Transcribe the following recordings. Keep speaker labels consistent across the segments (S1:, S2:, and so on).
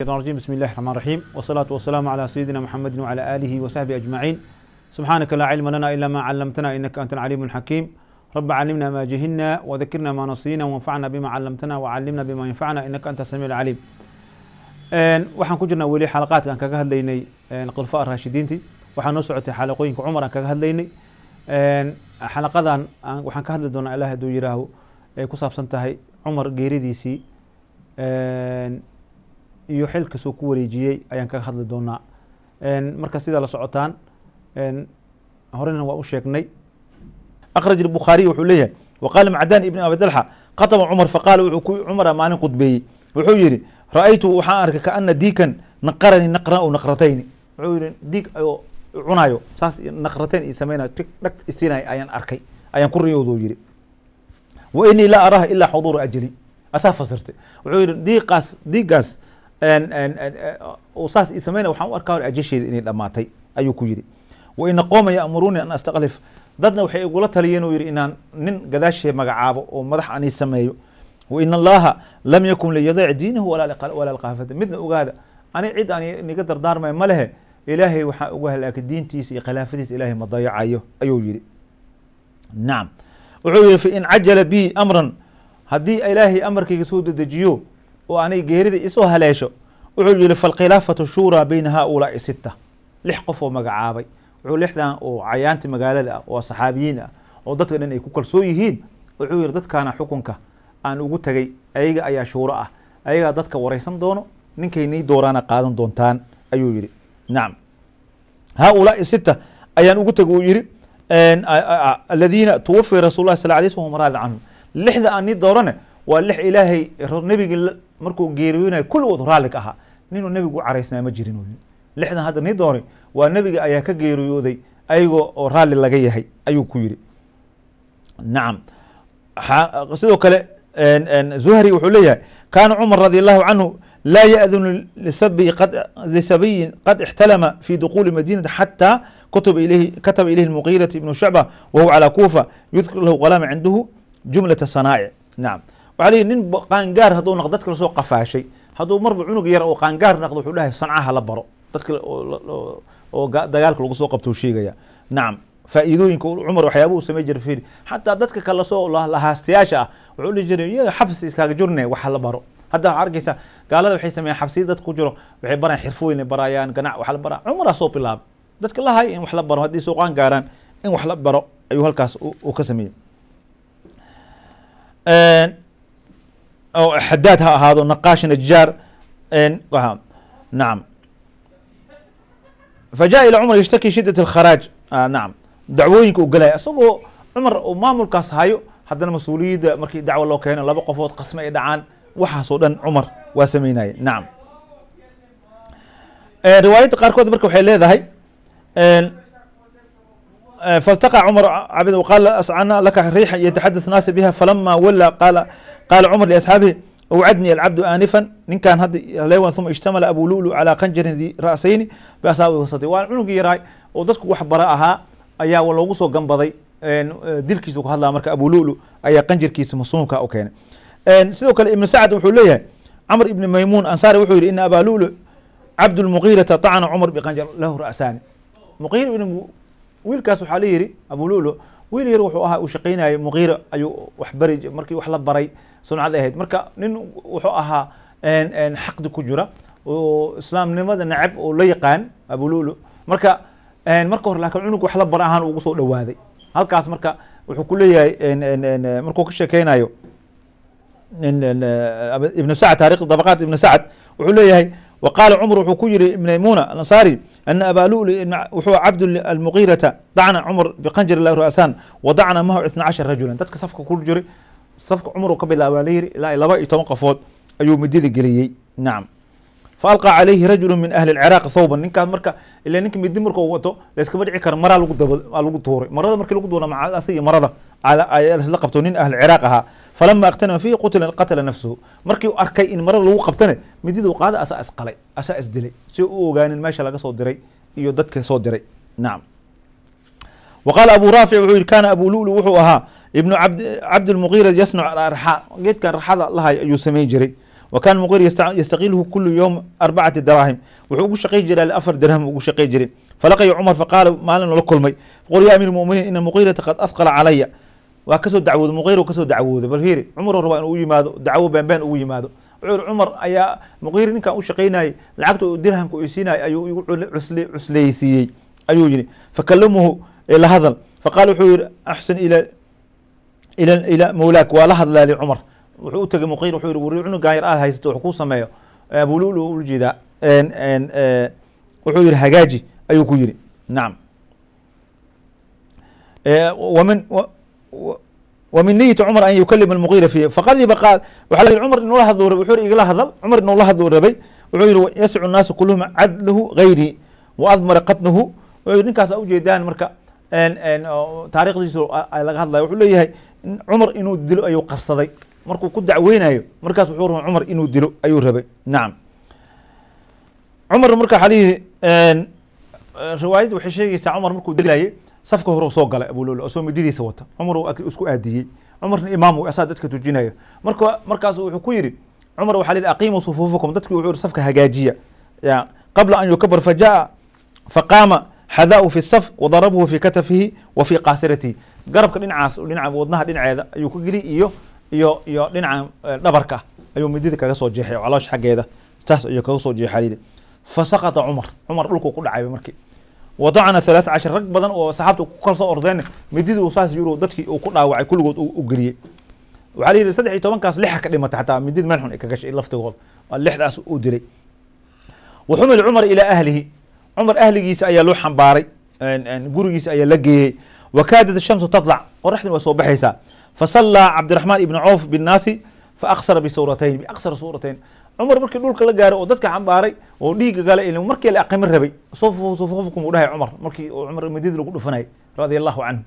S1: الشيطان الرجيم بسم الله الرحمن الرحيم والصلاة والسلام على سيدنا محمد وعلى آله وصحبه أجمعين سبحانك لا علم لنا إلا ما علمتنا إنك أنت العليم الحكيم رب علمنا ما جهلنا وذكرنا ما نسينا وانفعنا بما علمتنا وعلمنا بما ينفعنا إنك أنت السميع العليم waxaan ku jirnaa weli xalaqaadka aan kaga hadlaynay khulafaa raashidiintii waxaan noo socotay xalaqooyinka cumar aan kaga hadlaynay xalaqadan waxaan ka hadli doonaa ilaah hadduu yiraaho ay ku saabsan tahay iyo xilkaas uu ku wareejiyey ayaan kaga hadli doonaa marka sidaa la socotaan horena waa u sheegnay akraj الbukhaariy wuxuu leeyahay waqaala macdan ibn abi dalxa cumar faqaala wuxuu ku cumara maalin khudbeeyey wuxuu yihi ra waxaan arkay kaana diikan naqarani naqran o naqratayni wuxuu yihi diig ayoo cunayo saas naqratayn i samaynayo tig dhag isinay ayaan arkay ayaan ku riyowduu yihi wa inii laa araha ilaa xuduura ajali asaa fasirtay wuxuu yihi diiqaas diigaas saas i samayn waxaan u arkaa hor ajasheeda inay dhammaatay ayuu ku yidhi waina qooma yaamuruuni an astakhlif dadna waxay igula taliyeen uu yidhi inaan nin gadaashee magacaabo oo madax ani sameeyo wain allaha lam yakun liyadiic diinahu walaa lkhaafata midna ogaada ani cid aan niga dardaarmay ma lehe ilaahay waxaa uga halaakay diintiisa iyo khilaafadiisa ilahay ma dayacayo ayuu yihi nacam wuxuu yihi fain cajala bi amran haddii ilaahay amarkayga soo dedejiyo oo anay geerida isoo haleesho wuxuu yihi falkhilaafatu shuuraa beyna haaulaai sita lix qof oo magacaabay wuxuu lixdan oo cayaanta magaalada ah oo saxaabiyiin ah oo dadka dhan ay ku kalsoon yihiin wuxuu yihi dadkaana xukunka aan ugu tegay ayaga ayaa shuuro ah ayagaa dadka waraysan doono ninkaynay dooraana qaadan doontaan ayuu yihi nacam haaulaai sita ayaan ugu teg uu yihi aladiina tuwafi rasuul sal lay slm raadi canhum lixda ani doorane waa lix ilaahay nabigii markuu geeriyoonaya kulligood raallig ahaa ninuu nebigu u caraysnaa ma jirin lixdan hadda nii doonay waa nebiga ayaa ka geeriyooday ayagoo oo raalli laga yahay ayuu ku yidhi nacam sidoo kale zuhri wuxuu leeyahay kaana cumar radi allahu canhu laa yaأdinu lisabiyin qad ixtalama fi duquuli madinati xatى kataba ilayhi muqiirati ibnu shacba wahuwa calى kufa yudkir lahu qalaama cinduhu jumlata sanaa'ic nacam waxa leeyihi nin qaangaar hadduu naqdo dadka lasoo qafaashay hadduu marba cunug yar oo qaangaar naqdo wuxuu dhahay sancaha la baro dadka oo dagaalka lagu soo qabto sheegaya nacam faa'iidooyinka cumar waxyaabuhu samey jira fiiri xataa dadka kale lasoo lahaastayaasha ah wuxuu dhihi jiray iyaga xabsi iskaaga jurne waxa la baro hadda waxaa arkaysa gaalada waxay sameeyaan xabsiya dadka ku jiro waxay barayaan xirfooyin barayaan ganac wax baraa cumaraa soo bilaabay dadka la in wax la baro haddii soo gaaraan in wax la baro ayuu halkaas uu ka sameeyey oo xadaad ha ahaado naqaash najjaar nacam fa jaa ila cumar yashtaki shiddat alkharaaj nacam dacwooyinka u galaya isagoo cumar uu maamulkaas hayo haddana mas-uuliyadda markii dacwo loo keeno laba qofood qasme ay dhacaan waxaasoo dhan cumar waa sameynaya nacam riwaayadda qaarkood marka waxay leedahay فالتقى عمر عبد وقال أسعنا لك ريحا يتحدث الناس بها فلما ولى قال قال عمر لأصحابه وعدني العبد آنفا نين كان هدي ليوان ثم اشتمل أبو لولو على قنجر ذي رأسين بأساوي وسطي وأنا عنق يراي ودسك وحبراء أها أيا ولو سو جنبضي dilkiisu ka hadlaa marka abululu ayaa qanjirkiisa masuumka u keenay sidoo kale ibnu sacd wuxuu leeyahay camr ibni maymuun ansaari wuxuu yidhi ina abaa lulu cabdulmuqiirata طacna cumar biqanjar lahu ra'saani muqiir ibn wiilkaas waxaa la yidhi abululo wiil yar wuxuu ahaa uu shaqaynayay muqiira ayuu waxbari markii wax la baray suncad ahayd marka nin wuxuu ahaa xaqdi ku jira oo islaamnimada nacab oo la yaqaan abululo marka marka hore laakiin cunug wax la bara ahaan ugu soo dhawaaday halkaas marka wuxuu ku leeyahay markuu ka sheekeynayo ibnu sacad taarikh dabaqaat ibnu sacad wuxuu leeyahay wa qaala cumar wuxuu ku yidhi ibn maymuna alansaari أنa abا luli wuxuu cabd الmuqيirata dacna cmr bqanjir lah ru'asan wadacna mahu isna cashar rajulan dadka safka ku jiray safka cumru ka bilaabaa la yihi ilaa laba iyo toban qofood ayuu midada geliyey nacam faalqى calayhi rajulu min ahli اcraaq thawban ninkaas marka ila ninka midi markuu wato layskama dhici karo maraa lagu tuuray marada markii lagu duura macaasi marada la qabto nin ahli craaq ahaa falama اktanama fihi qutila qatla nafsuhu markii u arkay in marada lagu qabtane mididuu qaada asaa isqalay asaa isdilay si u ogaanin meesha laga soo diray iyo dadka soo diray nacam wa qaala raafic wuxuu yihi kaana abu lulu wuxuu ahaa ibnu cabdilmuqira yasnac alarxaa geedkan raxada lahay ayuu samayn jiray wa muqir yastaqiilhu kulu yowm arbacati daraahim wuxuu ugu shaqay jiray afar dirham ugu shaqay jiray falaqya cumar faqaala maalin ula kulmay faqul ya amiir muminiin ina muqirata qad asqala calaya waa kasoo dawooda muqir kasoo dacwooda bal fiiri cumar war waa inuu yimaado dacwo beenbeen ugu yimaado cumar ayaa muqir ninkan u shaqaynayay lacagta dirhamka u siinaya ayuu igu cusleysiiyey ayuu yihi fakalamuhu la hadal faqaala wuxuu yihi axsan ila mawlaak waa la hadlaali cumar wuxuu u tegay muqir wuxuu yihi wari cunugan yar aad haysato wax kuu sameeyo abululu ujeedaa wuxuu yihi hagaaji ayuu ku yihi nacam wamin wmin niyati cumar an yukalima muqira fiihi faqadiba qaal waxaa yidhi cumar inula hadluu wuxuu yidhi igala hadal cumar inuula hadluu rabay wuxuu yidhi yasicu naasu kulluhum cadluhu gayri wa admara qatnuhu wuxuu yidhi ninkaas a ujeedaan marka taarikhdiisu laga hadlaya wuxuu leeyahay cumar inuu dilo ayuu qarsaday markuu ku dacweynayo markaas wuxuu rabay cumar inuu dilo ayuu rabay nacam cumar marka waxaa liyihi riwaayadda waxay sheegaysaa cumar markuu dilayay safka hore soo gala abuulola oo soo mididiisa wata cumar isku aadiyey cumarna imaam asaa dadka tujinaya marka markaas wuxuu ku yidhi cumar waxaa lihi aqiimuu sufuufakum dadki wuxuu yihi safka hagaajiya ya qabla an yukabar fajaa faqaama xadaau fi saf wadarabuhu fi katafihi wa fi qaasiratihi garabka dhinacaas dhinaca wadnaha dhinaceeda ayuu ku geli iyo iyo iyo dhinaca eh, dhabarka ayuu midida kaga soo jeexay caloosh xaggeeda saas ayuu kaga soo jeexaa yidhi fa cumar cumar dhulkuu ku dhacay markii wadacna alaaa cashar rag badan oo saxaabta ku kalsoo ordeen mididii uu saas yuro dadkii uu ku dhaawacay kulligood u geliyey waxaa la yidhi saddex iyo tobankaas lixa ka dhimatay xataa midid meel xun ay ka gashay laftigooda lixdaas uu dilay wa xumila cumar ilaa ahlihi cumar ahligiisa ayaa loo xambaaray gurigiisa ayaa la geeyey wa kaadad shamsu tadlac qoraxdin waa soo baxaysaa fasallaa cabdiraxmaan ibnu cawf binnaasi faaqsara bisawratayn biaqsara suuratayn cumar markii dhulka la gaaray oo dadka xambaaray oo dhiigga gale il markii la aqimi rabay sufufkum uu dhahay cumar markii cumar madiina lagu dhufanayay radia allahu canhu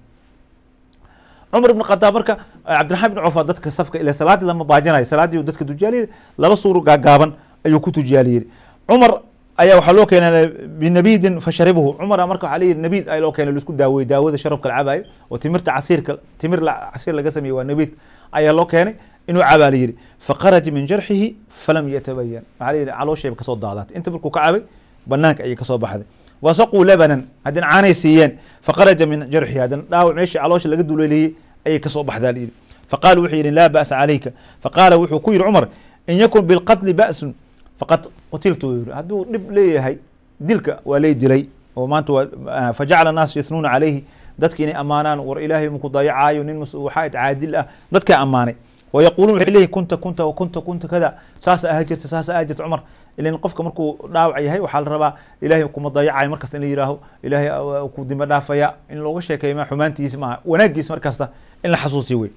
S1: cumar ibn khataab marka cabdiraxmaan eh, ibn cawfa dadka safka ila salaadii lama baajinayo salaadii dadka tujaaliyey laba suuro gaagaaban ayuu ku tujaaliyey cumar ayaa waxaa loo keenay binabiidin fasharibuhu cumar marka waxaa leeyihi nabiid ayaa loo keenay laisku daaweyey daawada sharabka la cabaayo oo timirta casiirka timir casiir laga sameeyey waa nabiidka ayaa loo keenay inuu cabaa la yidhi faqaraja min jarxihi falam yatabayan maxaa la yidhi caloosheeba kasoo daadaatay inta markuu ka cabay banaanka ayay kasoo baxday wasaquu labanan haddina caanay siiyeen faqaraja min jarxihi haddina dhaawac meeshii caloosha laga duleeliyey ayay kasoo baxdaa la yidhi faqaalu wuxuu yidhi laa ba'sa calayka faqaala wuxuu ku yidhi cumar in yakun bilqatli ba'sun faqad qutiltu yidhi hadduu dhib leeyahay dilka waa lay dilay oo maanta waa fajacala annaasu yasnuuna calayhi dadka inay ammaanaan war ilaahay maku dayacaayo nin waxaa caadil ah dadkaa ammaanay wayaquluun waxay leeyihin kunta kunta kunta kunta kada saas aha jirta saas aha jirta cumar ilan qofka markuu dhaawac yahay waxaa la rabaa ilaahay kuma dayacayo markasta in la yidhaaho ilaahay uh, uh, ku dima dhaafaya in looga sheekeeyo ma xumaantiisi maaha wanaagiis markasta in la xasuusiyo wey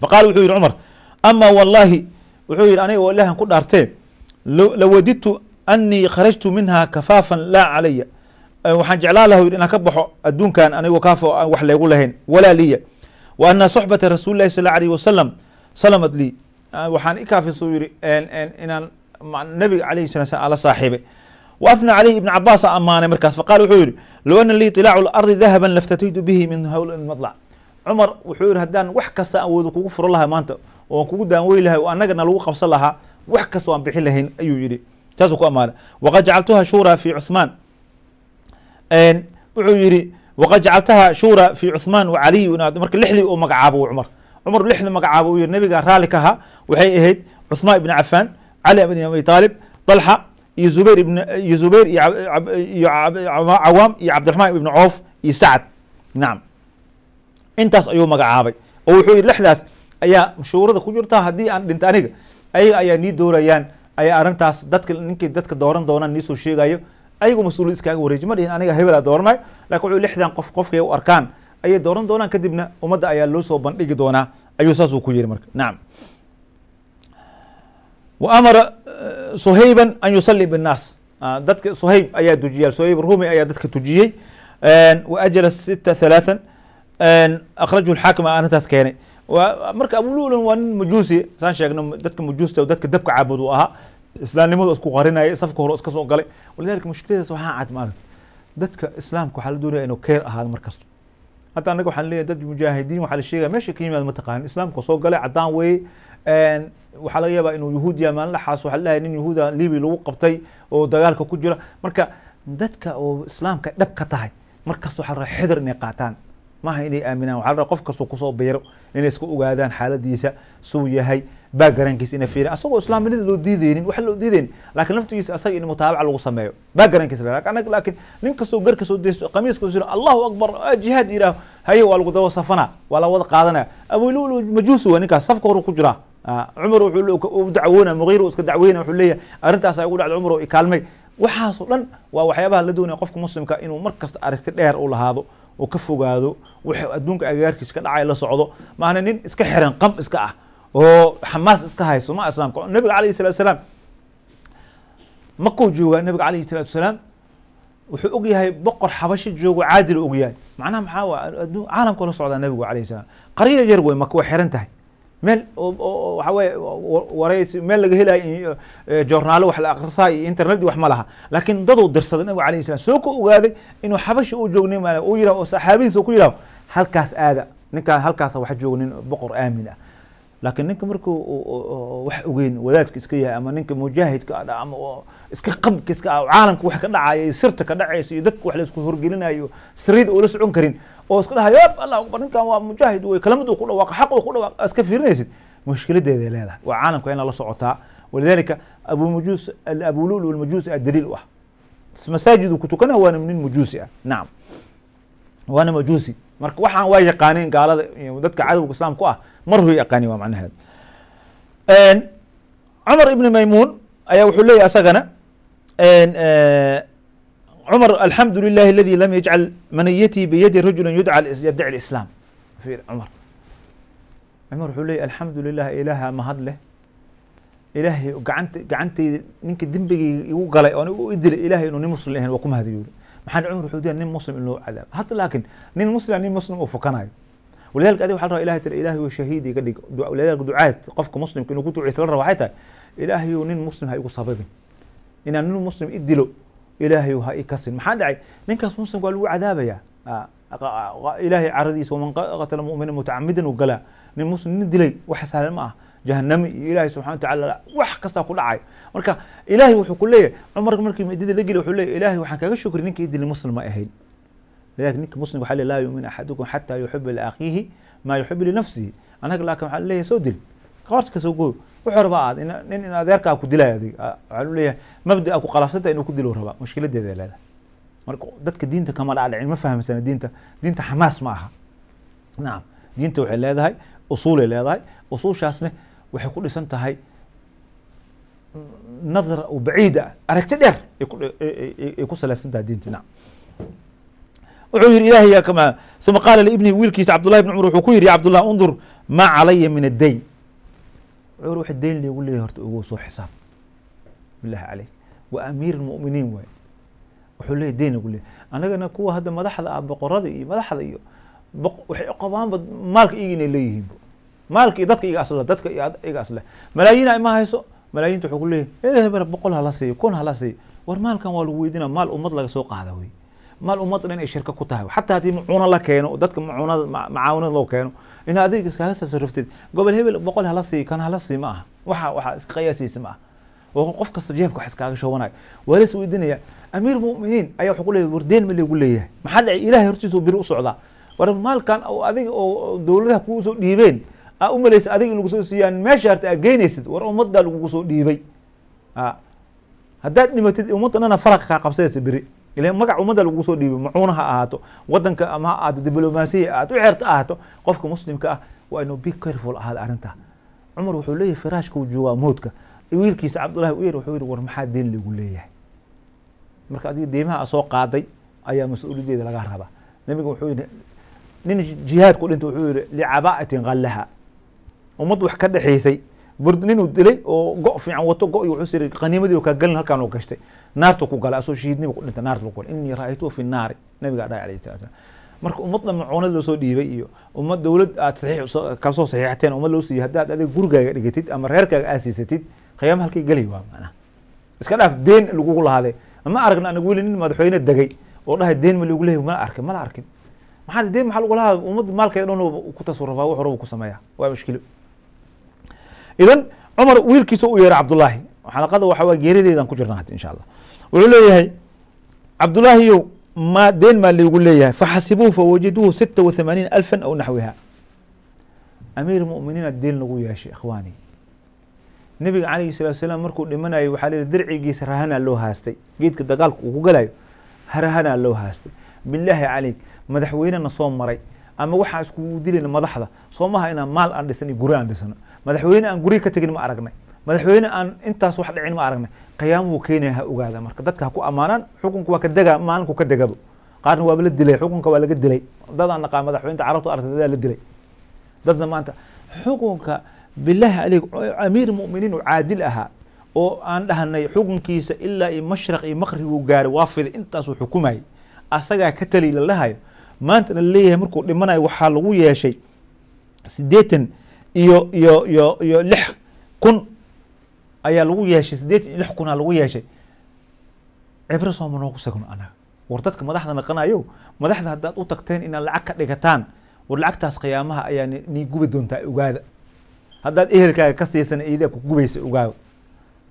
S1: faqaala wuxuu yidhi cumar amaa wallaahi wuxuu yidhi aniga wallahan ku dhaartee lawadidtu annii kharajtu minha kafaafan laa calaya Eh, waxaan jeclaan laha inaan ka baxo adduunkan anigoo kaafo aan wax leegu lahayn walaa wa ana soxbata rasuuli sal alayh wasalam salamat lii eh, waxaan i kaafisuu yihi inaan nabiga alayhi sala slam aan saaxiibay wa afna caleyhi ibn cabaas ammaanay markaas faqaal wuxuu yihi low ana lii ilaacu lardi dahaban laftataytu bihi min hawla madlac cumar wuxuu yihi haddaan wax kasta awooda kugu furo lahaa maanta oan kugu daanwey lahay oo annagana lagu qabsan lahaa wax kasta waan bixin lahayn ayuu yihi taasuu ku ammaanay waqad jacaltuha shuura fi cuhmaan wuxuu yihi waqad jacaltaha shura fi cuثmaan wacaliy marka lixdii uu magacaabo cumar cumar lixda magacaabo uu yihi nabiga raalli ka ahaa waxay ahayd cuثmaan ibn cafaan cali ibn abi taalib dalxa iyo zubayr ibn iyo zubayr iyo cawaam iyo cabdiraxmaan ibn coof iyo sacad nacam intaas ayuu magacaabay oo wuxuu yihi lixdaas ayaa shuurada ku jirta haddii aan dhinta aniga ayaga ayaa nii doorayaan ayaa arrintaas dadka ninkii dadka dooran doonaan niisoo sheegayo ayagu mas-uuliyad iskaaga wareeji ma dhihin aniga hebelaa dooranay lakiin wuxuu lixdan qof qofkay u arkaan ayay dooran doonaan kadibna ummadda ayaa loo soo bandhigi doonaa ayuu saasuu ku yihi marka nacam wa amara eh, suhayban an yusallii binnaas ah, dadka suhayb ayaa dujiyay suhayb rumi ayaa dadka tujiyey wa ajala sita halaathan akhrajahu lxaakim arrintaas keenay marka abululun waa nin majuusi saan sheegno dadka majuusta dadka dabka caabud uu ahaa islaamnimadu isku qarinaya safka hore iska galay walidalika mushkiladaas waxaa cad maaragta dadka islaamka waxaa la doonaya inuu keer ahaado markasta hadda anaga waxaan leeyahay dad mujaahidiin waxaa la sheegaya meesha ka yimaad mataqaani islaamka soo galay caddaan weeye waxaa laga yaabaa inuu yahuud yahay waxaa leeyahay nin yahuuda ah, libi lagu qabtay oo dagaalka ku jira marka dadka oo islaamka dhab ka tahay markasta waxaa la rabaa inay qaataan maaha inay aaminaan waxaa la qof kastoo kusoo biiro inay iska ogaadaan xaaladiisa suu yahay backgroundkiisa ina fiiriyan asagoo islaamnimada loo diideynin wax loo diideyn laakiin laftigiisa asaga in mutaabaca lagu sameeyo backgroundkiisa anag laakiin nin kastoo gar kastoo dayso qamiiska usiro allahu akbar ah, jihaad yidhaah haye waa lagu daba safana waa la wada qaadanaya abululu majuusi waa ninkaas safka horu ku jiraa ah, cumar wuxuu dacwoona mugiir iska dacweyna wuxuu leeyahay arrintaas ay ugu dhacdo cumar oo ikaalmay waxaasoo dhan waa waxyaabaha la doonaya qofka muslimka inuu mar kasta aragti dheer u lahaado oo ka fogaado wax adduunka agagaarkiisa ka dhacay la socdo maahna nin iska xiran qam iska ah oo xamaas iska hayso ma islaamka nabiga alayh salatu salaam makuu joogaa nabiga alayh salaatu salaam wuxuu og yahay boqor xabasho joogo caadil og yahay macnaha maxaa waa aduu caalamka la socdaa nabigu alayh salam qaryo yar wey maka way xiran tahay meel waxaa weye wareysi meel laga helayo eh, joornaalo wax la akrisaa iyo internet wax ma laha laakiin daduu dirsaday nabigu alayh salam soo ka ogaaday inuu xabasha u joognay ma uu yihah oo saxaabadiisa ku yihaaho halkaas aada ninkaan halkaasa wax joognin boqor aamin ah laakiin ninka markuu wax ogeyn wadaadka iska yahay ama ninka mujaahidka ah ama iska qabka iska ah caalamka wax ka dhacaya iyo sirta ka dhacaysa iyo dadka wax laysku horgelinayo sariid ula socon karin oo iska dhahayo allah akbar ninkan waa mujaahid wey kalamid ku dhawaaqa xaq ku dhawaaqa iska fiirinaysid mushkiladeeda leedahay waa caalamka inaa la socotaa walidaalika abumujuus abululu walmajuusi aa daliil u ah masaajid uu waana nin majuusi ah nacam waana majuusi marka waxaan waa yaqaaneen gaalada dadka cadowga islaamku ah mar hoy yaqaaniin waa macnaheed cumar ibni maymuun ayaa wuxuu leeyahy asagana eh, cumar alxamdu lilahi aladi lam yajcal maniyatii biyadi rajula yudca yaddaci lislaam cumar cumar wuxuu leeyahy alxamdu lilah ilaaha mahad leh ilaahay gacanta gacantayda ninka dembigayga igu galay oon u dilay ilahay inuu nin muslim ahayn waa kumahadiyoole maxamed cumar wuxuu diya nin muslim in loo cadaabo hadda laakiin nin muslim nin muslim uu fukanayo walidalika adiga waxaa la rabaa ilahay tiri ilaahay waa shahiid dhig walidalika ducaad qofka muslimka inuu ku duceysa la raba waxay tahay ilaahay uu nin muslim ha igu sababin inaan nin muslim i dilo ilaahay ha i kasin maxaa dhacay ninkaas muslimka waa lagu cadaabayaa ilaahay caradiisa waman qatala mu'mina mutacamidan uu galaa nin muslim nin dilay wax sahlan ma ah jahanami iyo ilahay subxana watacala wax kastaa ku dhacay marka ilahay wuxuu ku leeyahay cumar markii madida la geliy wuxuu leeyahy ilahay waxaan kaga shukri ninka idili muslim ahayn lidalika ninka muslim waxa le laa yuumin axadukum xataa yuxiba liakhiihi maa yuxibu linafsihi anaga laakin waxaa leeyahay soo dil qoortka soo godo wuxuu rabaa aad nin in adeerkaa ku dilaayo adig waxaa leeyahay mabdaa ku qalafsanta inuu ku dilo rabaa mushkiladeeda leedahay marka dadka diinta kama dhaadhicin ma fahamsana diinta diinta xamaas ma aha nacam diinta waxay leedahay usuulay leedahay usuushaasne waxay ku dhisan tahay nadar oo baciid ah aragti dheer ay ku salaysan tahay diintii nacam wuxuu yihi ilahay yaa kamaa uma qaala liibnihi wiilkiisa cabdullahi ibn cumar wuxuu ku yidhi cabdullah undur maa calaya min addayn wuxuu yhi wax dayn leegu leeyahy horta ugu soo xisaab billahi caleyk waa amiir almu'miniin waaye wuxuu leeyahy dayn lagu leeyahy anagana kuwa hadda madaxda ah boqorada iyo madaxda iyo waxay qabaan maalka iyaga inay leeyihiinba maalka iyo dadka iga aslo dadka iga asleh malaayiina ima hayso malaayiinta wuxuu kuleeyahy ele eh, hebel boqol hala siiyo kun hala siiyo war maalkan waa lagu weydina maal ummad laga soo qaada wey maal ummadna inay shirka ku tahay xataa haddii macuuna la keeno dadka macuunada macaawinada loo keeno in adiga iskaga tasarruftid gobol hebel boqol hala siiyo kan hala siiyo ma aha waxa waxaa iska qiyaasaysa ma aha oo qof kasta jeebka wax iskaaga shoobanayo waa las weydiinaya amiir muminiin ayaa wuxuu kuleeyahy wardeen ma lagu leeyahay maxaa dhacay ilahay hortiisa biri u socdaa war maalkan adiga oo dowladaha kuusoo dhiibeen a umalaysa adiga in lagu soo siiyaan meesha harta aad geynaysid war ummaddaa lagugu soo dhiibay a haddaad dhimatid ummadda dhana faraqa kaa qabsanaysa beri ile magac ummadda lagugu soo dhiibay macuuna ha ahaato wadanka ama ha ahaato diblomaasiya aad u xerta ahaato qofka muslimka ah waa inuu be careful ahaada arrintaa cumar wuxuu leeyahay firaashka uu joogaa moodka wiilkiisa cabdullahi u yar wuxuu yihi war maxaa deen lagu leeyahay marka adiga deymaha soo qaaday ayaa mas-uuliyaddeeda laga rabaa nabiga wuxuu yihi nin jihaadku dhinta wuxuu yihi licabaa'atin khallaha ummad wax ka dhexaysay burd ninuu dilay oo go fiican wato go iyo siri qaniimadii kaa galin halkaan gashtay naartu ku galay asoo shahiidnima ku dhintay naartu ku galay inni ra'aytuhu fi naari nabigaa dhahay alayhi salatu marka ummad dhamacoonad loo soo dhiibay iyo ummad dowlad aad saxiix kala soo saxiixateen ummad loo siiyey haddaad adiga gurigaaga dhigatid ama reerkaaga aasiisatid qiyaama halkay geli waa macnaha iska dhaaf deen lagugu lahaadee ma aragna anagu weli nin madaxweyne degay oo dhahay deen ma lagu leeyahy mala arkin mala arkin maxaa deen maxaa lagu lahaa ummad maalkeeda dhan ku tasurufaa wuxuu rabu ku sameeyaa waa mashkilo idan cumar wiilkiisa u yeeray cabdulaahi xalaqada waxa way geerideedan ku jirna hadda insha allah wuxuu leeyahay cabdulaahiyow ma deen maa laygu leeyahay faxasibuuhu fawajaduuhu sita wa alfan aw naxwiha amiir muminiina deen lagu yeeshay ikhwaani nebiga calayhi salatu salaam markuu dhimanayay waxaa leeyahy dircigiisa rahanaa loo haastay geedka dagaalka uu ku galayo rahanaa loo haastay bilaahi calayk madaxweynena soo maray ama waxaa iskugu dilayna madaxda soomaha inaan maal aan dhisan iyo guri aan dhisano madaxweyne aan guryo ka tegin ma aragnay madaxweyne aan intaas wax dhicin ma aragnay qiyaamuhu keenaya ha ogaada marka dadka ha ku ammaanaan xukunka waa ka degaa maalinku ka degabo qaarna waaba la dilay xukunka waa laga dilay dad aan naqaan madaxweynta carabtu aragtay dadaa la dilay dadna maanta xukunka bilaahi aleyk amiir muminiin oo caadil ahaa oo aan dhahnay xukunkiisa ilaa iyo mashraq iyo maqribuu gaaray waa intaasuu xukumayay asagaa ka tali la maantana laleeyahay markuu dhimanayo waxaa lagu yeeshay siddeetan iyo iyo iyo iyo lix kun ayaa lagu yeeshay sideed lix kuna lagu yeeshay cibro sooma noogu sagno anaga war dadka madaxda naqanayo madaxda haddaad u tagteen inaad lacag ka dhigataan war lacagtaas khiyaamaha ayaa nii gubi doontaa ogaada haddaad ehelkaaga ka siisana iidaa ku gubaysa ogaado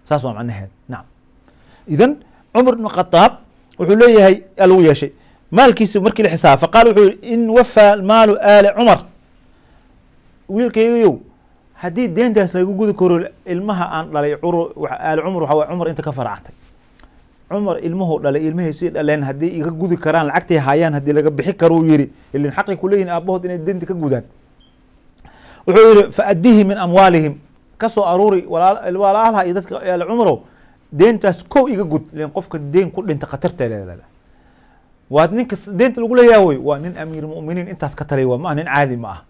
S1: saas waa macnaheed nacam idan cumar ibnu khadaab wuxuu leeyahay yaa lagu yeeshay maalkiisi markii la xisaaba faqaal wuxuu yihi in wafaa maalu aali cumar wiilkaygiyow haddii deendaas laygu gudi karo ilmaha aan dhalay al cumar waa cumar inta ka faracantay cumar ilmuhu dhalay ilmahaysii dhaleen haddii iga gudi karaan lacagtay hayaan haddii laga bixi karuu yihi ilin xaqi kuleeyihin aabahood inay deenta ka gudaan wuxuu yihi faadihi min amwaalihim ka soo aruuri walaalha iyo dadka al cumarow deentaas kow iga gud len qofka deen ku dhinta khatarta leedaada waa ninka deenta lagu leeyaha wey waa nin amiir muminiin intaas ka talay waa ma ah nin caadi ma ah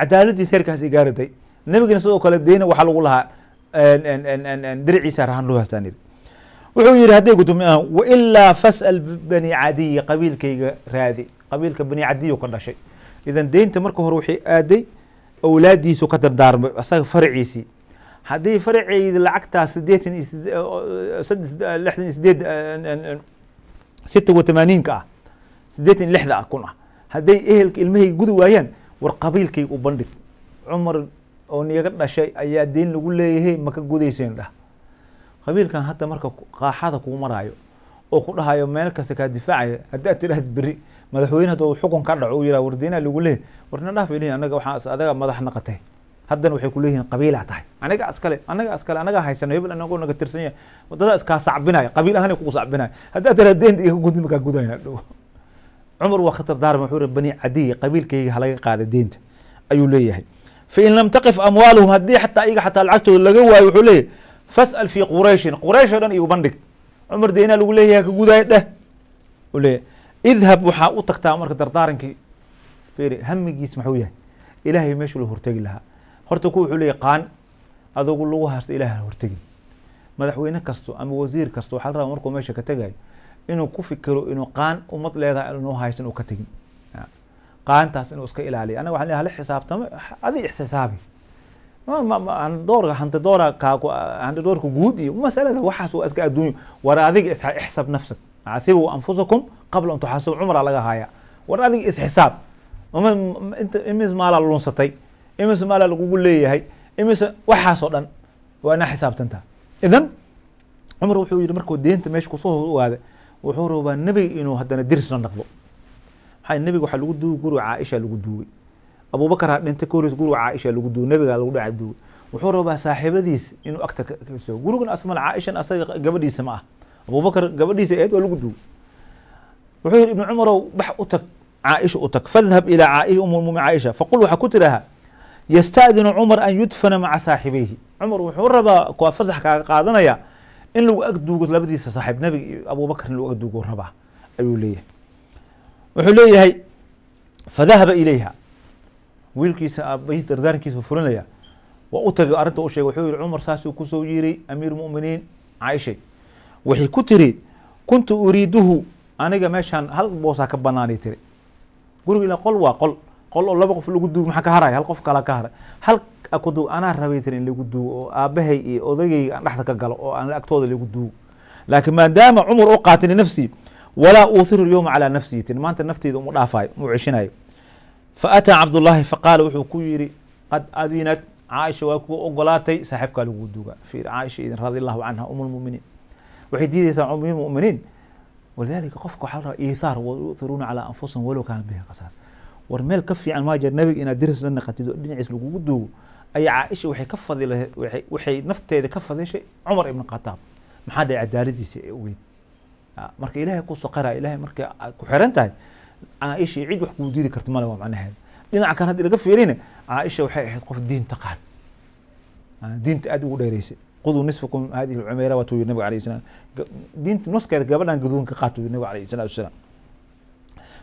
S1: cadaaladiisa heerkaas iga riday nebigana sidoo kale dayna waxaa lagu lahaa diriciisa rahan loo haastaan yiri wuxuu yihi hadday gudumiyaan wailaa fas'al bani cadiyi qabiilkayga raadi qabiilka bani cadiyo ka dhashay idan deynta marka hore waxay aaday awlaadiisu ka dardaarmay asaga faraciisii haddii faraceydi lacagtaas sideetan lixdan iyo sideed sita wa tamaaniinka ah sideetan lixda ah kun ah hadday ehelka ilmahayga gudi waayaan war qabiilkay u bandhig cumar oo niyaga dhashay ayaa deyn lagu leeyahay maka gudayseen dhah qabiilkan hadda marka qaaxada kuu maraayo oo ku dhahayo meel kasta kaa difaacaya haddaad tidhaahd beri madaxweyne haddoo xukun ka dhaco uu yihah wardiinaa lagu leeyahy warna dhaaf ilihii anaga waxaas adagaa madax naqatay haddana waxay ku qabiilaa tahay aniga iskale anaga iskale anagaa haysano hebel anagoo naga tirsan yahay wadadaa iskaa sacbinaya qabiil ahaan kugu sacbinaya haddaad tidhaad deynta iga gudmi kaa gudayna dhow cumar waa khatar daarma wuxuu bani cadiy qabiilkayga halaga qaada deynta ayuu leeyahay fain lam taqif amwaaluhum haddii xataa iyaga xataa lacagtooda laga waayo wuxuu leeyahy fas'al fii qurayshin quraysh oo dhan igu bandhig cumar deynaa lagu leeyahay ka gudaaya dheh uu leeyahay idhab waxaa u tagtaa marka dardaarankii firi hamigiis maxuu yahay ilaahay meeshu la hortegi lahaa horta ku wuxuu leeyahy qaan adugu lagu harsta ilaah hortegin madaxweyne kasto ama wasiir kasto waxaa la rabaa markuu meesha ka tegayo inuu ku fikiro inuu qaan umad leedahay inuu haysan uu ka tegin qaantaas inuu iska ilaaliya anaga waxaan leeyahay la xisaabtamo adi ixsisaabi dhoorka handadoora kaaku handadoorka guud iyo masalada waxaas waa iska adduunyo war adiga wuxuu rabaa nebiga inuu haddana diris la naqdo maxaa nebiga waxaa lagu duuwi guriga caaisha lagu duuwey abubakar ha dhintay kahores guriga caaisha lagu duuwey nebigaa lagu dhaca duuwey wuxuu rabaa saaxiibadiis inuu agta kasoo gurigan asman caaishan asaga gabadhiisa ma ah abubakar gabadhiisa ahayd waa lagu duuwey wuxuu yidhi ibnu cumarow bax u tag caaisha u tag fadhab ilaa caaisha umm caaisha faqul waxaa ku tidhaaha yastaadinu cumar an yudfana maca saaxibayhi cumar wuxuu rabaa kuwaa fasax kaaga qaadanaya in lagu agduugo labadiisa saaxiib nabiga iyo abubakr in lagu agduugo rabaa ayuu leeyahay wuxuu leeyahay fadahaba ilayha wiilkiisa aabahis ah, dardaarankiisa fulinaya waa u tagay arrinta u sheegay wuxuu yihi cumar saasuu kusoo yiri amiir muminiin caaishay waxay ku tiri kuntu uriiduhu aniga meeshaan hal boosaa ka banaanay tiri guriga ilaa qol waa qol qol oo laba qof lagu duubo maxaa ka haray hal qof kalaa ka haray hal akudu anaa rabay tirin in lagu duubo oo aabbahay iyo odagayga aan dhexda ka galo oo aan agtooda lagu duubo laakiin maadaama cumar u qaatay linafsii walaa uuhiru lyowma calaa nafsihi tirin maanta nafteyda umu dhaafayo umuu ceshinayo fa ataa cabdullaahi fa wuxuu ku yidhi qad adinad caaisha waa kuwa ogolaatay saaxiibkaa lagu duugaa fiir caaisha idin radi allahu canha umulmuminiin waxay diidaysaa umir muminiin walidaalika qofka waxaa la rabaa iithaar wa yuuthiruuna calaa anfusihim walow kaana bihi qasaas war meel ka fiican maa jir nabig inaad diris la naqatid oo dhinaciis lagugu duugo ayaa caaisha waxay ka fadila nafteeda ka fadishay cumar ibn khataab maxaa dhaay cadaaladiisa ee ogeyd ah, marka ilaahay ku saqara ilahay marka aad ku xiran tahay caaisha cid wax kuu diidi karta male waa macnaheeda dhinaca kan haddii laga fiirina caaisha waxay ahayd qof ah, diinta qaan diinta aada ugu dheeraysay quduu nisfakum haadihi lcumeera waa tuu nabiga alayh salaam diinta nuskeeda gabadhan gaduunka qaat uu nabiga alayhi salaatu wasalaam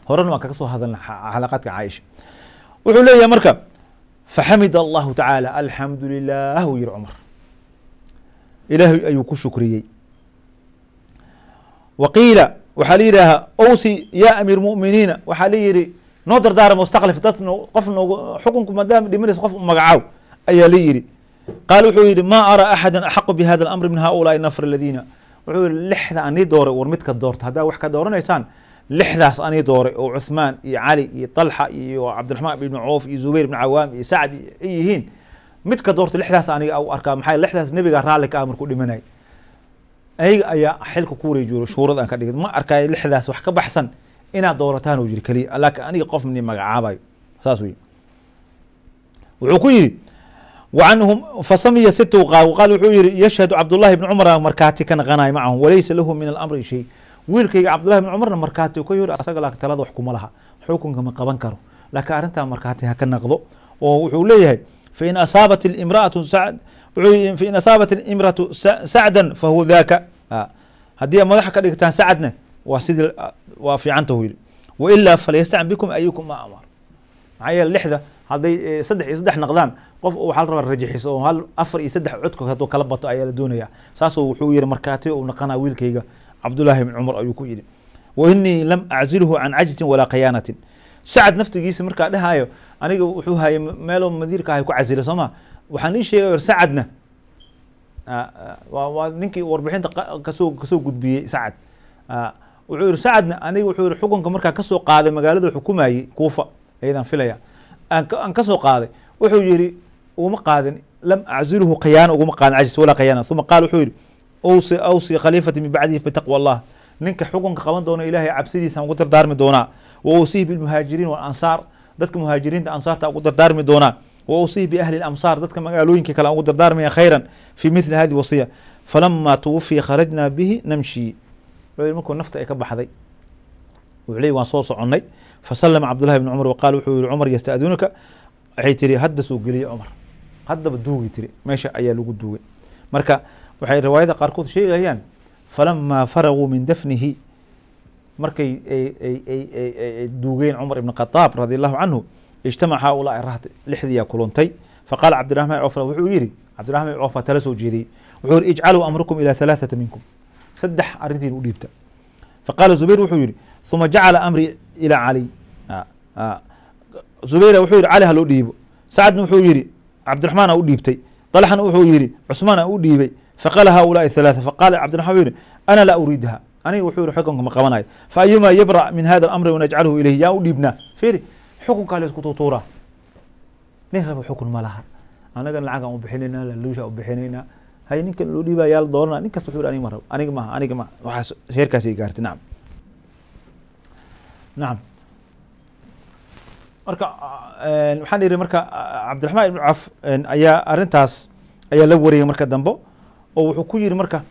S1: horena waan kaga soo hadalna xalaqadka caaisha wuxuu leeyahay marka faxamid allahu tacaala alxamdu lilah uu yihi cumar ilaahay ayuu ku shukriyey wa qiila waxaa la yidhaahaa owsi yaa amiir muminiina waxaa la yihi noo dardaara mustakhlif dad qof nog xukunku maadaama dhimanaysa qof magacaaw ayaa la yidhi qaal wuxuu yihi maa araa axada axaqu bi alamri min haulaai nafr aladiina wuxuu yihi lixda ani doora war midka doorta haddaa wax ka dooranaysaan lixdaas ani dooray oo cuhmaan iyo cali iyo talxa iyo cabdiraxmaan ibnu coof iyo zubayr ibnu cawaam iyo sacd ay yihiin midka doorta lixdaas aniga u arkaa maxaa lixdaas nebiga raalli ka ah markuu dhimanay ayaga ayaa xilka ku wareejiyo shuurad aan ka dhigin ma arkaayo lixdaas wax ka baxsan inaad doorataan uu yiri keliya laakiin aniga qof mini magacaabayo saas wey wuxuu ku yidhi wacanhum fasamiya sita qaal wuxuu yidhi yashhadu cabdullahi ibni cumara markaati kan qanaay macahum walaysa lahu min alamri shay wiilkayga cabdullahi bn cumarna markaati ka yiri asaga laakiin talada wax kuma laha xukunka ma qaban karo laakiin arrintaa markaati ha ka naqdo oo wuxuu leeyahay fain asaabat imraatu fain asaabat imraatu sacdan fahuwa daka ah, haddii madaxa ka dhigtaan sacadna waa sidii waa fiicantahu yiri wailaa falyastacin bikum ayukum ma amar maxaa yeele lixda hadday e, saddex iyo saddex naqdaan qof waxaa la rabaa rajixiso oo hal afar iyo saddex codko hadduu kala bato ayaa la doonaya saasuu wuxuu yiri markaati uu naqanaa wiilkayga cabdulahi bn cumar ayuu ku yidhi wainii lam aczilhu can cajzin walaa khiyaanatin sacad naftigiisa markaa dhehaayo aniga wuxuu hayay meeloo madiirka ahay ku casila soo ma waxaan ii sheegay sacadna ah, ah, waa ninkii warbixinta kasoo kasoo gudbiyey sacad ah, wuxuu yihi sacadna aniga wuxuu yihi xukunka markaa kasoo qaaday magaalada xukumayey kuufa ayadaan filaya aan kasoo qaaday wuxuu yihi uguma qaadin lam aczilhu khiyaana uguma qaadin cajis walaa khiyaana uma qaal wuxuu yihi awsi khaliifati min bacdihi bitaqwa allah ninka xukunka qaban doona ilaahay cabsidiisaan ugu dardaarmi doonaa wa awsihi bilmuhaajiriin walansaar dadka muhaajiriinta ansaarta ugu dardaarmi doonaa wa awsihi biahli lamsaar dadka magaalooyinka kale ugu dardaarmaya khayran fii mithli hadi wasiya falamaa tuwafii kharajnaa bihi namshi markuu nafta ay ka baxday wuxuu leey waan soo soconnay fasalama cabdullahi bni cumar waqaal wuxuu yihi cumar yasta'dinuka waxay tiri hadda soo geliye cumar haddaba duugi tiri meesha ayaa lagu duugay marka waxay riwaayada qaarkood sheegayaan falamaa faraguu min dafnihi markay ay duugeen cumar ibn khadaab radi allahu canhu ijtamac haa ulaa rahti lixdiiyaa kulantay faqaala cabdiraxmaan cofra wuxuu yidhi cabdiraxmaan cofa tala soo jeediyey wuxuu yihi ijcaluu amrukum ilaa halaaثata minkum saddex arrintiin u dhiibta faqaala zubayr wuxuu yihi uma jacala amri ilaa caliy zubayra wuxuu yihi cali ha loo dhiibo sacadna wuxuu yihi cabdiraxmaan u dhiibtay dalxana wuxuu yihi cusmaan u dhiibay faqala haulaai halaaa faqaala cabdiraxmaan wuxuu yidhi ana laa uriidha aniga wuxuu yihi xukunka ma qabanayo fa ayumaa yabra min hada amri wanajcaluhu ilayhi yaan u dhiibnaa fiiri xukunkaa la isku tuutuuraa nin raba xukun ma laha anagan lacagaan u bixinaynaa laluusha u bixinaynaa hay ninkan loo dhiibaa yaa la doonana nin kasta wuxu yidhi aniga ma rabo aniga maaha aniga maaha waxaas heerkaasay gaartay nacam nacam marka waxaan ihi marka cabdiraxmaan ibnu caf ayaa arrintaas ayaa la wariyay marka dambo oo wuxuu ku yidhi marka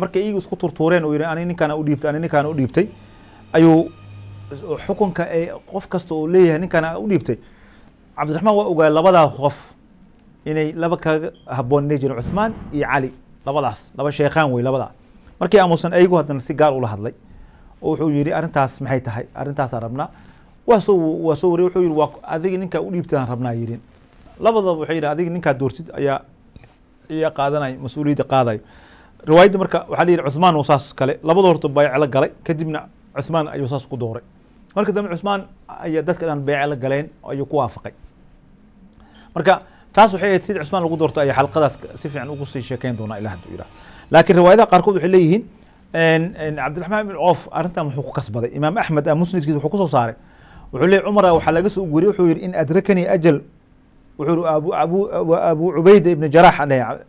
S1: markay iyagu isku turtuureen uu yidhi ani ninkaan udhiibtay ani ninkaan udhiibtay ayuu xukunka ay qof kasta oo leeyahay ninkaan u dhiibtay cabdiraxmaan waa ogaa labadaa qof inay laba kaga habboonnay jireen cuثmaan iyo cali labadaas laba sheekhaan wey labadaa markii aamusan ayagu haddana si gaar ula hadlay oo wuxuu yidhi arrintaas maxay tahay arrintaasaa rabnaa waasoo waa soo wariyey wuxuu yidhi waa adig ninkaa u dhiibtadaan rabnaa yidhin labadaba wuxuu yidhi adigi ninkaa doortid ayaa iyo qaadanayo mas-uuliyadda qaadayo riwaayadda marka waxaa la yidhi cuhmaan uu saas kale labada horta bayc la galay kadibna cuhmaan ayuu saas ku dooray marka dambe cuhmaan ayaa dadka dhan bayc la galeen ayuu ku waafaqay marka taas waxay ahayd sida cuhmaan lagu doorto ayaa xalqadaas si fiican ugu sii sheekeyn doonaa ilaa hadduu yidhaha laakiin riwaayadaha qaarkood waxay leeyihiin cabdiraxmaan ibn coof arrintan wuxuu ku kasbaday imaam axmed musnidkiisa wuxuu ku soo saaray wuxuu leeyahy cumar waxaa laga soo guuriyey wuxuu yidhi in adrakanii ajal wuxuu abu cubayda ibn jaraax adheh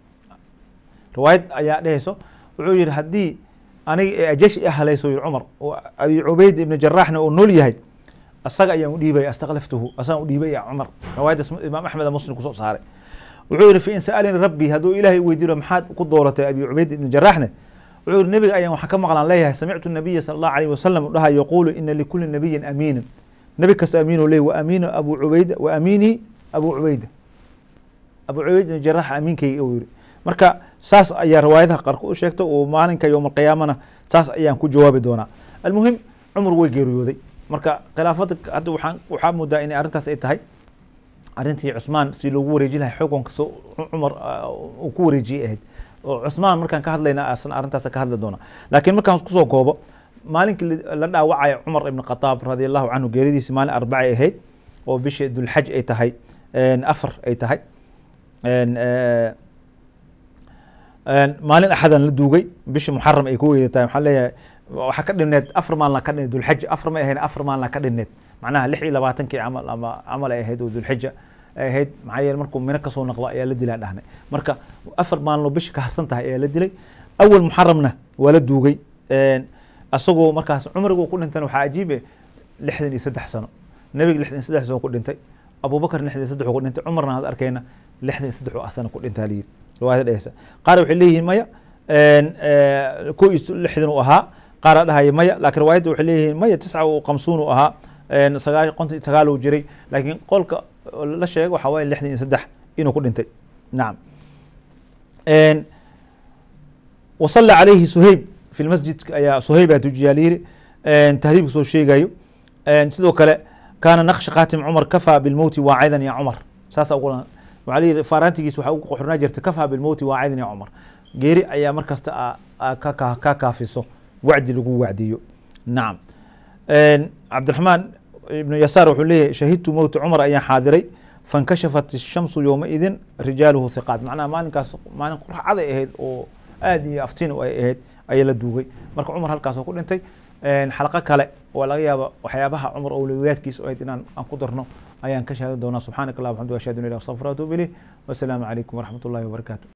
S1: riwaayad ayaa dhehayso wuxuu yihi haddii aniga ajashi ahalayso yiri cumar oo abi cubayda ibn jaraaxna uu nool yahay asaga ayaan udhiibaya astakhlaftuhu asagaan udhiibaya cumar riwaayaddaas imaam axmed muslim kusoo saaray wuxuu yihi fain sa'alanii rabbi hadduu ilaahay weydiino maxaad ku dooratay abi cubayd ibn jaraaxne wuxuu yihi nebiga ayaan waxaan ka maqlaan leeyahay samictu nabiya sala allahu alayh wasalam dhaha yaquulu ina likuli nabiyin amiina nebi kasta amiinu leey wa amiinu abu cubayda wa amiinii abu cubayda abu cubayd ibn jarax amiinkayga uu yiri marka saas ayaa riwaayadaha qaarko u sheegta oo maalinka yowmalqiyaamana saas ayaan ku jawaabi doonaa almuhim cumar way geeriyooday marka khilaafada hadda waaa waxaa moodaa inay arrintaas ay tahay arrintii cusmaan si loogu wareeji lahay xukunka s cumar uu ku wareejiyay ahayd oo cusmaan markaan ka hadlayna asna arrintaas ka hadli doona laakiin markaan kusoo koobo maalinkii la dhaawacaya cumar ibn khataab radi allahu canhu geeridiisi maalin arbaca ahayd oo bishii dulxaj ay tahay afar ay tahay eh, maalin axadaan la duugay bishii muxaram ay ku weyda tahay leeyahay waxaa ka dhinneed afar maalina ka dhinneed dulxaja afar may ahayn afar maalina ka dhinneed macnaha lix iyo labaatankii camal ama camal ay ahayd oo dulxaja ay ahayd maxaa yeele markuu mino kasoo naqdo ayaa la dilaan dhahnay marka afar maalino bishii ka harsan tahay ayaa la dilay awal muxaramna waa la duugay asagoo markaas cumrigu ku dhintana waxaa cajiibe eh, lixdan iyo saddex sano nebiga lixdan iyo saddex sano ku dhintay abubakr lixdan iyo saddex ku dhintay cumarna had arkayna lixdan iyo saddex ah sana ku dhintaa liid riwaayada dhehaysa qaar waxay leeyihiin maya kow lixdan uu ahaa qaaraa dhahaya maya laakiin riwaayadda waxay leeyihiin maya tisca u qamsuun uu ahaa sagaal iyo sagaal jiray laakiin qolka la sheega waxaa waaye lixdan iyo saddex inuu ku dhintay nacam wasalla calayhi suheyb fi lmasjidka ayaa suheyb aa tujiyaa la yiri tahdiibka soo sheegayo sidoo kale kaana naqsha khatim cumar kafaa bilmowti waacidan ya cumar saasa waxaa layidhi faaraantigiis waxaa ugu qoxrnaa jirta kafaa bilmowti waacidan ya cumar geeri ayaa markasta ka kaafiso wacdi lagu wacdiyo nacam cabdiraxmaan ibnu yasaar wuxuu leeyahy shahidtu mowta cumar ayaan xaadiray fankashafat ishamsu yowma rijaaluhu hiqaat macnaha maalinkaas maalin qurxaday ahayd oo aad iyo aftiin ay ahayd ayaa la duugay marka cumar halkaasoo ku dhintay xalaqo kale oo laga yaabo waxyaabaha cumar owlawiyaadkiisa oo inaan aan ku darno ayaan ka shaadan doonaa subxaanaka allah waxamdu ashhadu in ilahi astaqfir atuub ilayh wasalaamu calaykum waraxmat wabarakaatu